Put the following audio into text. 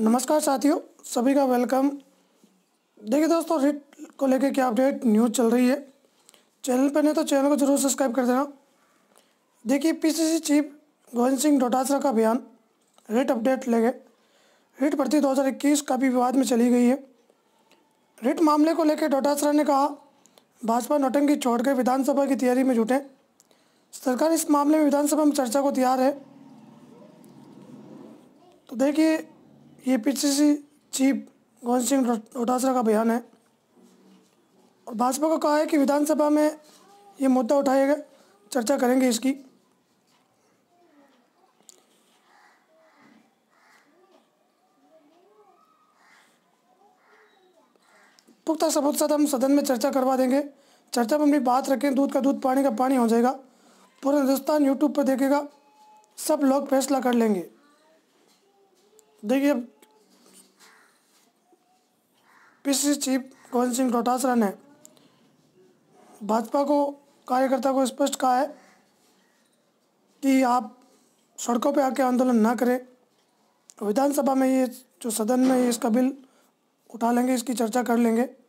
नमस्कार साथियों सभी का वेलकम देखिए दोस्तों रिट को लेके क्या अपडेट न्यूज़ चल रही है चैनल पर नहीं तो चैनल को जरूर सब्सक्राइब कर देना देखिए पीसीसी चीफ गोविंद सिंह डोटासरा का बयान रिट अपडेट ले गए रिट भर्ती 2021 काफ़ी विवाद में चली गई है रिट मामले को लेकर डोटासरा ने कहा भाजपा नोटंगी छोड़कर विधानसभा की तैयारी में जुटे सरकार इस मामले में विधानसभा में चर्चा को तैयार है तो देखिए ये पीसीसी चीफ गोविंद सिंह डोटासरा का बयान है और भाजपा को कहा है कि विधानसभा में ये मुद्दा उठाएगा चर्चा करेंगे इसकी पुख्ता सबूत साथ हम सदन में चर्चा करवा देंगे चर्चा में अपनी बात रखें दूध का दूध पानी का पानी हो जाएगा पूरा हिंदुस्तान यूट्यूब पर देखेगा सब लोग फैसला कर लेंगे देखिए अब पीसीसी चीफ गोविंद सिंह डोटासरा ने भाजपा को कार्यकर्ता को स्पष्ट कहा है कि आप सड़कों पर आके आंदोलन ना करें विधानसभा में ये जो सदन में ये इसका बिल उठा लेंगे इसकी चर्चा कर लेंगे